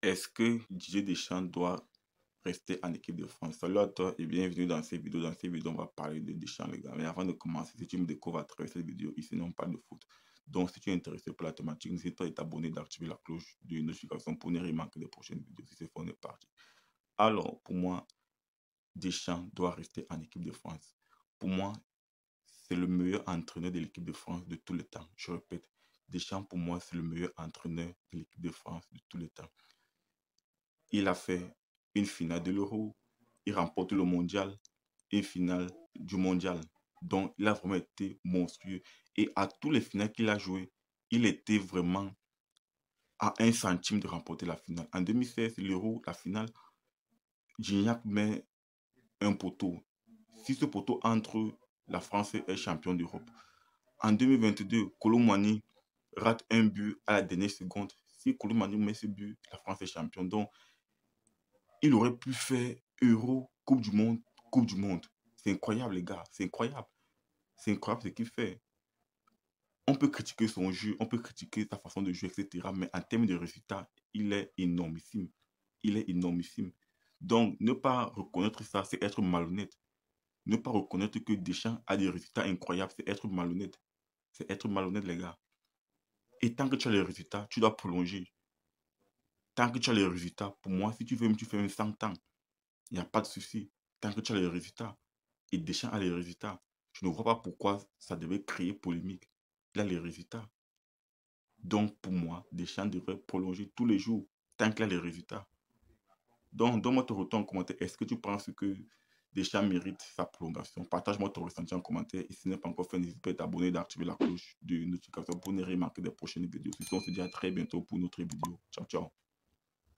Est-ce que DJ Deschamps doit rester en équipe de France Salut à toi et bienvenue dans cette vidéo. Dans cette vidéo, on va parler de Deschamps, les gars. Mais avant de commencer, si tu me découvres à travers cette vidéo, ici, on parle de foot. Donc, si tu es intéressé par la thématique, n'hésite pas à t'abonner, d'activer la cloche de notification pour ne rien manquer des prochaines vidéos. Si c'est fait, on est parti. Alors, pour moi, Deschamps doit rester en équipe de France. Pour moi, c'est le meilleur entraîneur de l'équipe de France de tout le temps. Je répète, Deschamps, pour moi, c'est le meilleur entraîneur de l'équipe de France de tous les temps. Il a fait une finale de l'Euro. Il remporte le mondial une finale du mondial. Donc, il a vraiment été monstrueux. Et à tous les finales qu'il a joué, il était vraiment à un centime de remporter la finale. En 2016, l'Euro, la finale, Gignac met un poteau. Si ce poteau entre, la France est champion d'Europe. En 2022, Colomani rate un but à la dernière seconde. Si Colomani met ce but, la France est champion' Donc, il aurait pu faire Euro, Coupe du Monde, Coupe du Monde. C'est incroyable, les gars. C'est incroyable. C'est incroyable ce qu'il fait. On peut critiquer son jeu, on peut critiquer sa façon de jouer, etc. Mais en termes de résultats, il est énormissime. Il est énormissime. Donc, ne pas reconnaître ça, c'est être malhonnête. Ne pas reconnaître que Deschamps a des résultats incroyables, c'est être malhonnête. C'est être malhonnête, les gars. Et tant que tu as les résultats, tu dois prolonger. Tant que tu as les résultats, pour moi, si tu veux, tu fais un 100 ans. Il n'y a pas de souci. Tant que tu as les résultats, et Deschamps a les résultats, je ne vois pas pourquoi ça devait créer polémique. Il a les résultats. Donc, pour moi, Deschamps devrait prolonger tous les jours tant qu'il a les résultats. Donc, donne-moi ton retour en commentaire. Est-ce que tu penses que Deschamps mérite sa prolongation Partage-moi ton ressenti en commentaire. Et si ce n'est pas encore fait, n'hésite pas à t'abonner et d'activer la cloche de notification pour ne rien manquer des prochaines vidéos. on se dit à très bientôt pour une autre vidéo. Ciao, ciao.